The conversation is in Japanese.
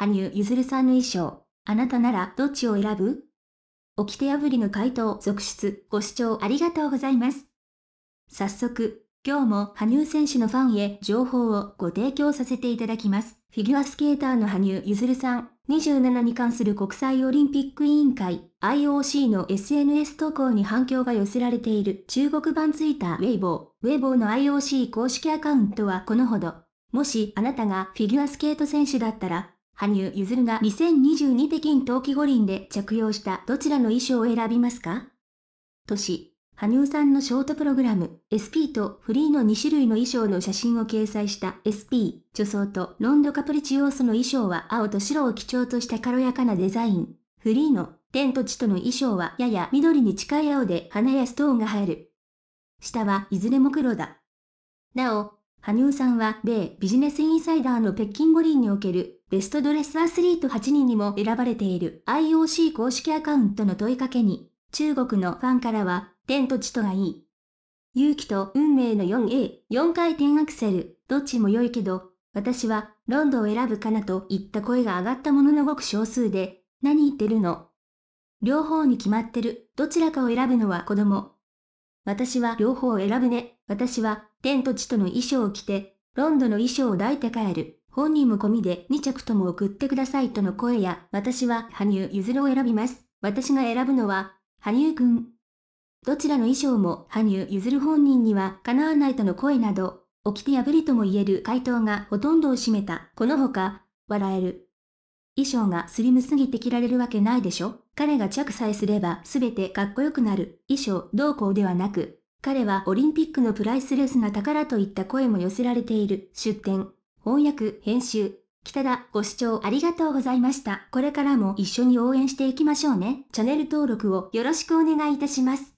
羽生結弦さんの衣装、あなたならどっちを選ぶ起きて破りの回答続出、ご視聴ありがとうございます。早速、今日も羽生選手のファンへ情報をご提供させていただきます。フィギュアスケーターの羽生結弦さん、27に関する国際オリンピック委員会 IOC の SNS 投稿に反響が寄せられている中国版ツイッターウェイボー。ウェイボーの IOC 公式アカウントはこのほど。もしあなたがフィギュアスケート選手だったら羽生結弦が2022北京冬季五輪で着用したどちらの衣装を選びますか年、羽生さんのショートプログラム SP とフリーの2種類の衣装の写真を掲載した SP 女装とロンドカプリチ要素の衣装は青と白を基調とした軽やかなデザイン。フリーの天と地との衣装はやや緑に近い青で花やストーンが映える。下はいずれも黒だ。なお、羽生さんは米ビジネスインサイダーの北京五輪におけるベストドレスアスリート8人にも選ばれている IOC 公式アカウントの問いかけに、中国のファンからは、天と地とがいい。勇気と運命の 4A、4回転アクセル、どっちも良いけど、私はロンドを選ぶかなといった声が上がったもののごく少数で、何言ってるの両方に決まってる、どちらかを選ぶのは子供。私は両方を選ぶね、私は天と地との衣装を着て、ロンドの衣装を抱いて帰る。本人も込みで2着とも送ってくださいとの声や、私は羽生結弦を選びます。私が選ぶのは、羽生くん。どちらの衣装も羽生結弦本人にはかなわないとの声など、起きて破りとも言える回答がほとんどを占めた。このほか、笑える。衣装がスリムすぎて着られるわけないでしょ彼が着さえすれば全てかっこよくなる。衣装、どうこうではなく、彼はオリンピックのプライスレスな宝といった声も寄せられている。出展。翻訳、編集、北田、ご視聴ありがとうございました。これからも一緒に応援していきましょうね。チャンネル登録をよろしくお願いいたします。